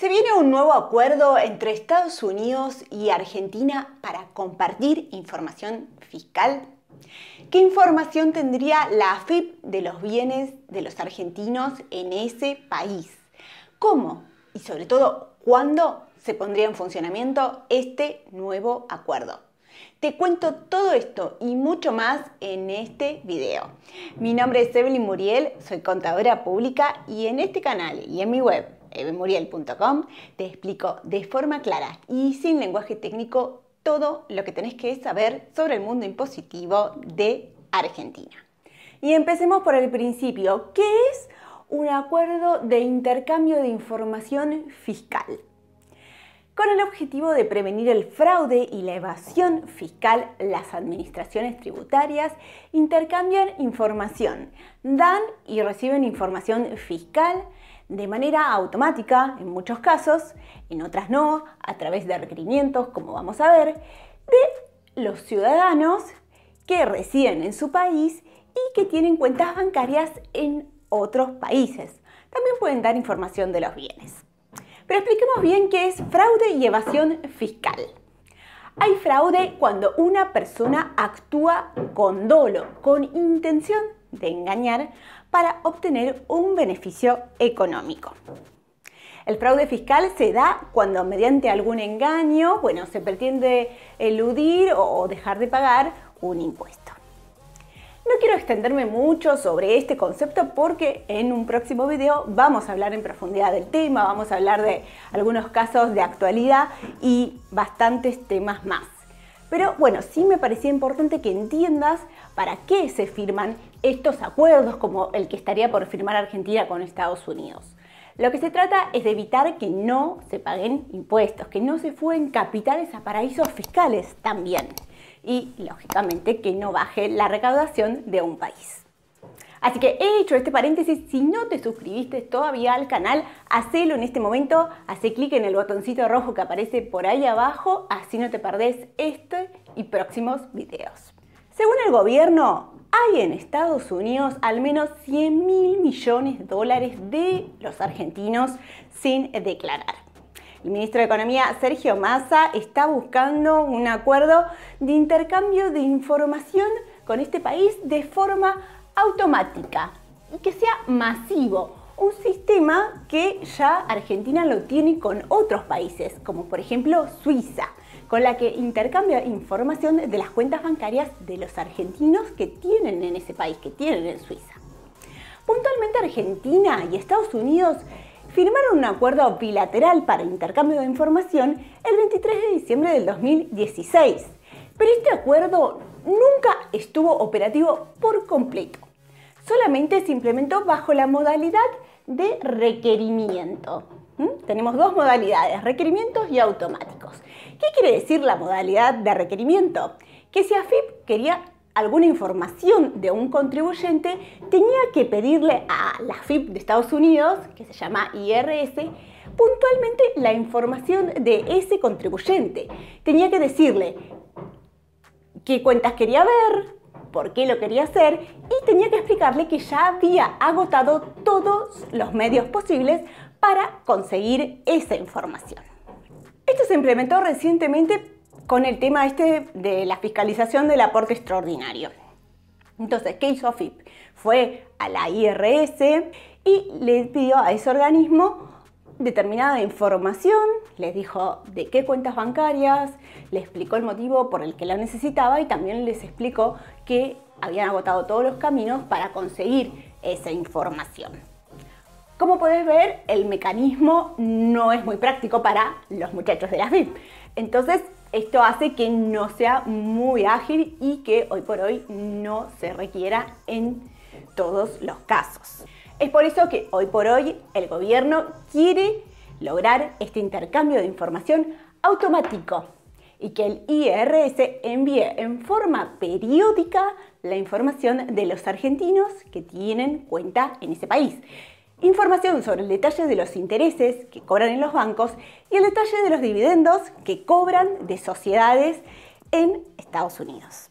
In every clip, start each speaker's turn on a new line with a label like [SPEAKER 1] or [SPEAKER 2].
[SPEAKER 1] Se viene un nuevo acuerdo entre Estados Unidos y Argentina para compartir información fiscal. ¿Qué información tendría la AFIP de los bienes de los argentinos en ese país? ¿Cómo y sobre todo cuándo se pondría en funcionamiento este nuevo acuerdo? Te cuento todo esto y mucho más en este video. Mi nombre es Evelyn Muriel, soy contadora pública y en este canal y en mi web eh, memorial.com, te explico de forma clara y sin lenguaje técnico todo lo que tenés que saber sobre el mundo impositivo de Argentina. Y empecemos por el principio, ¿Qué es un acuerdo de intercambio de información fiscal con el objetivo de prevenir el fraude y la evasión fiscal, las administraciones tributarias intercambian información, dan y reciben información fiscal de manera automática en muchos casos, en otras no, a través de requerimientos, como vamos a ver, de los ciudadanos que residen en su país y que tienen cuentas bancarias en otros países. También pueden dar información de los bienes. Pero expliquemos bien qué es fraude y evasión fiscal. Hay fraude cuando una persona actúa con dolo, con intención de engañar, para obtener un beneficio económico. El fraude fiscal se da cuando mediante algún engaño, bueno, se pretende eludir o dejar de pagar un impuesto quiero extenderme mucho sobre este concepto porque en un próximo video vamos a hablar en profundidad del tema, vamos a hablar de algunos casos de actualidad y bastantes temas más. Pero bueno, sí me parecía importante que entiendas para qué se firman estos acuerdos como el que estaría por firmar Argentina con Estados Unidos. Lo que se trata es de evitar que no se paguen impuestos, que no se fuen capitales a paraísos fiscales también y lógicamente que no baje la recaudación de un país. Así que he hecho este paréntesis, si no te suscribiste todavía al canal, hacelo en este momento, hace clic en el botoncito rojo que aparece por ahí abajo, así no te perdés este y próximos videos. Según el gobierno, hay en Estados Unidos al menos 100 mil millones de dólares de los argentinos sin declarar. El ministro de Economía, Sergio Massa, está buscando un acuerdo de intercambio de información con este país de forma automática y que sea masivo. Un sistema que ya Argentina lo tiene con otros países, como por ejemplo Suiza, con la que intercambia información de las cuentas bancarias de los argentinos que tienen en ese país, que tienen en Suiza. Puntualmente Argentina y Estados Unidos firmaron un acuerdo bilateral para intercambio de información el 23 de diciembre del 2016. Pero este acuerdo nunca estuvo operativo por completo. Solamente se implementó bajo la modalidad de requerimiento. ¿Mm? Tenemos dos modalidades, requerimientos y automáticos. ¿Qué quiere decir la modalidad de requerimiento? Que si AFIP quería alguna información de un contribuyente, tenía que pedirle a la FIP de Estados Unidos, que se llama IRS, puntualmente la información de ese contribuyente. Tenía que decirle qué cuentas quería ver, por qué lo quería hacer y tenía que explicarle que ya había agotado todos los medios posibles para conseguir esa información. Esto se implementó recientemente con el tema este de la fiscalización del aporte extraordinario. Entonces, ¿qué hizo FIP? Fue a la IRS y le pidió a ese organismo determinada información, les dijo de qué cuentas bancarias, le explicó el motivo por el que la necesitaba y también les explicó que habían agotado todos los caminos para conseguir esa información. Como puedes ver, el mecanismo no es muy práctico para los muchachos de la FIP. Entonces, esto hace que no sea muy ágil y que hoy por hoy no se requiera en todos los casos. Es por eso que hoy por hoy el gobierno quiere lograr este intercambio de información automático y que el IRS envíe en forma periódica la información de los argentinos que tienen cuenta en ese país información sobre el detalle de los intereses que cobran en los bancos y el detalle de los dividendos que cobran de sociedades en Estados Unidos.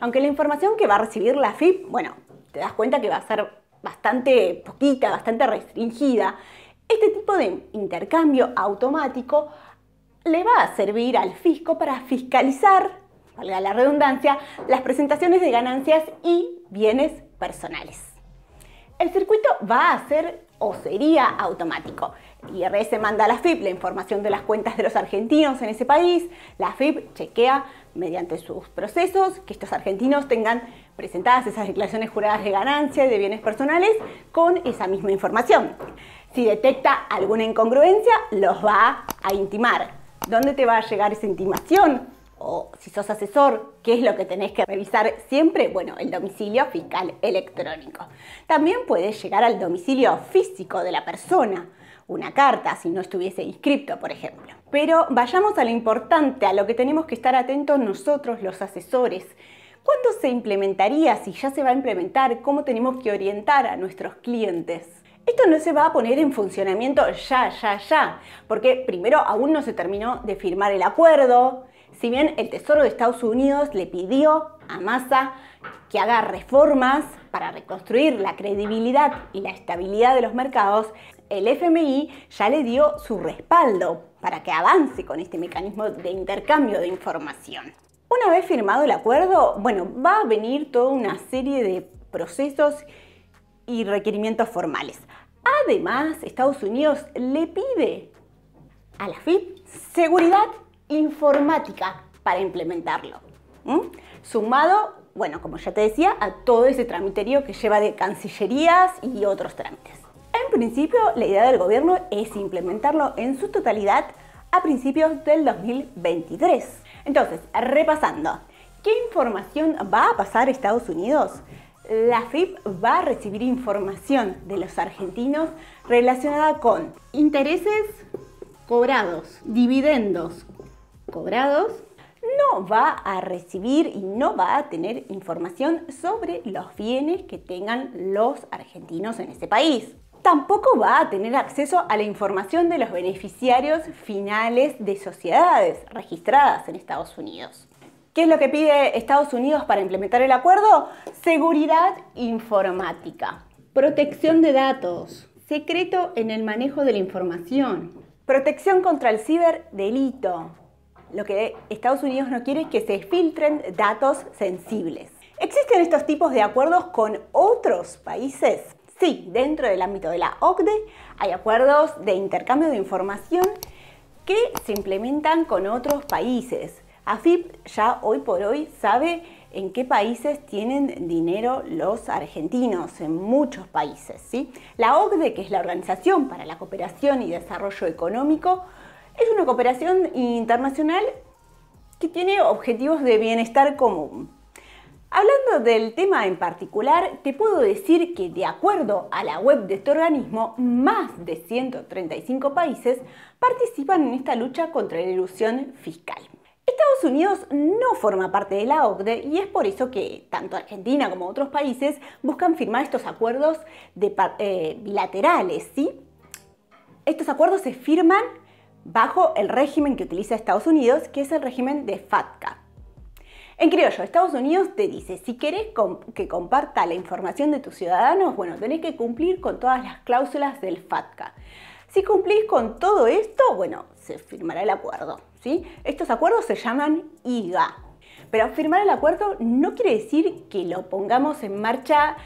[SPEAKER 1] Aunque la información que va a recibir la FIP, bueno, te das cuenta que va a ser bastante poquita, bastante restringida, este tipo de intercambio automático le va a servir al fisco para fiscalizar, valga la redundancia, las presentaciones de ganancias y bienes personales. El circuito va a ser o sería automático. IRS manda a la FIP la información de las cuentas de los argentinos en ese país. La FIP chequea mediante sus procesos que estos argentinos tengan presentadas esas declaraciones juradas de ganancia y de bienes personales con esa misma información. Si detecta alguna incongruencia, los va a intimar. ¿Dónde te va a llegar esa intimación? o si sos asesor, ¿qué es lo que tenés que revisar siempre? Bueno, el domicilio fiscal electrónico. También puedes llegar al domicilio físico de la persona, una carta si no estuviese inscripto, por ejemplo. Pero vayamos a lo importante, a lo que tenemos que estar atentos nosotros los asesores. ¿Cuándo se implementaría? Si ya se va a implementar, ¿cómo tenemos que orientar a nuestros clientes? Esto no se va a poner en funcionamiento ya, ya, ya, porque primero aún no se terminó de firmar el acuerdo, si bien el Tesoro de Estados Unidos le pidió a Massa que haga reformas para reconstruir la credibilidad y la estabilidad de los mercados, el FMI ya le dio su respaldo para que avance con este mecanismo de intercambio de información. Una vez firmado el acuerdo, bueno, va a venir toda una serie de procesos y requerimientos formales. Además, Estados Unidos le pide a la FIP seguridad informática para implementarlo. Sumado, bueno, como ya te decía, a todo ese tramiterio que lleva de cancillerías y otros trámites. En principio, la idea del gobierno es implementarlo en su totalidad a principios del 2023. Entonces, repasando, ¿qué información va a pasar a Estados Unidos? la FIP va a recibir información de los argentinos relacionada con intereses cobrados, dividendos, cobrados, no va a recibir y no va a tener información sobre los bienes que tengan los argentinos en ese país. Tampoco va a tener acceso a la información de los beneficiarios finales de sociedades registradas en Estados Unidos. ¿Qué es lo que pide Estados Unidos para implementar el acuerdo? Seguridad informática, protección de datos, secreto en el manejo de la información, protección contra el ciberdelito, lo que Estados Unidos no quiere es que se filtren datos sensibles. ¿Existen estos tipos de acuerdos con otros países? Sí, dentro del ámbito de la OCDE hay acuerdos de intercambio de información que se implementan con otros países. AFIP ya hoy por hoy sabe en qué países tienen dinero los argentinos, en muchos países. ¿sí? La OCDE, que es la Organización para la Cooperación y Desarrollo Económico, es una cooperación internacional que tiene objetivos de bienestar común. Hablando del tema en particular, te puedo decir que de acuerdo a la web de este organismo, más de 135 países participan en esta lucha contra la ilusión fiscal. Estados Unidos no forma parte de la OCDE y es por eso que tanto Argentina como otros países buscan firmar estos acuerdos eh, bilaterales, ¿sí? Estos acuerdos se firman bajo el régimen que utiliza Estados Unidos, que es el régimen de FATCA. En criollo, Estados Unidos te dice, si querés que comparta la información de tus ciudadanos, bueno, tenés que cumplir con todas las cláusulas del FATCA. Si cumplís con todo esto, bueno, se firmará el acuerdo. ¿sí? Estos acuerdos se llaman IGA. Pero firmar el acuerdo no quiere decir que lo pongamos en marcha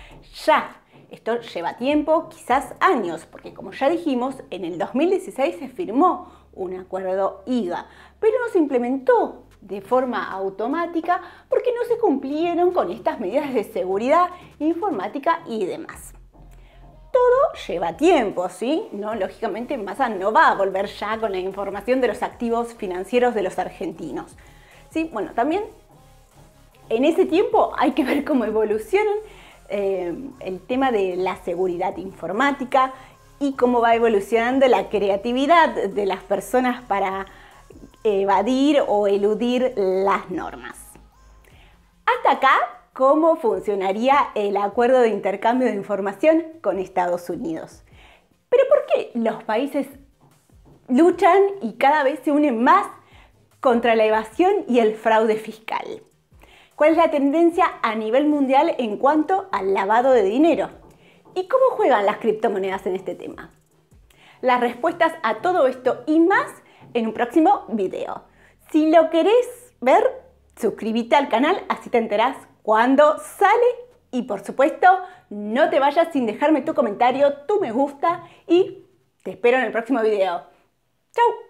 [SPEAKER 1] ya. Esto lleva tiempo, quizás años, porque como ya dijimos, en el 2016 se firmó un acuerdo IGA, pero no se implementó de forma automática porque no se cumplieron con estas medidas de seguridad informática y demás. Todo lleva tiempo, ¿sí? No, lógicamente Massa no va a volver ya con la información de los activos financieros de los argentinos. ¿Sí? Bueno, también en ese tiempo hay que ver cómo evolucionan eh, el tema de la seguridad informática y cómo va evolucionando la creatividad de las personas para evadir o eludir las normas. Hasta acá, cómo funcionaría el acuerdo de intercambio de información con Estados Unidos. Pero ¿por qué los países luchan y cada vez se unen más contra la evasión y el fraude fiscal? ¿Cuál es la tendencia a nivel mundial en cuanto al lavado de dinero? ¿Y cómo juegan las criptomonedas en este tema? Las respuestas a todo esto y más en un próximo video. Si lo querés ver, suscríbete al canal, así te enterás cuando sale. Y por supuesto, no te vayas sin dejarme tu comentario, tu me gusta y te espero en el próximo video. Chau!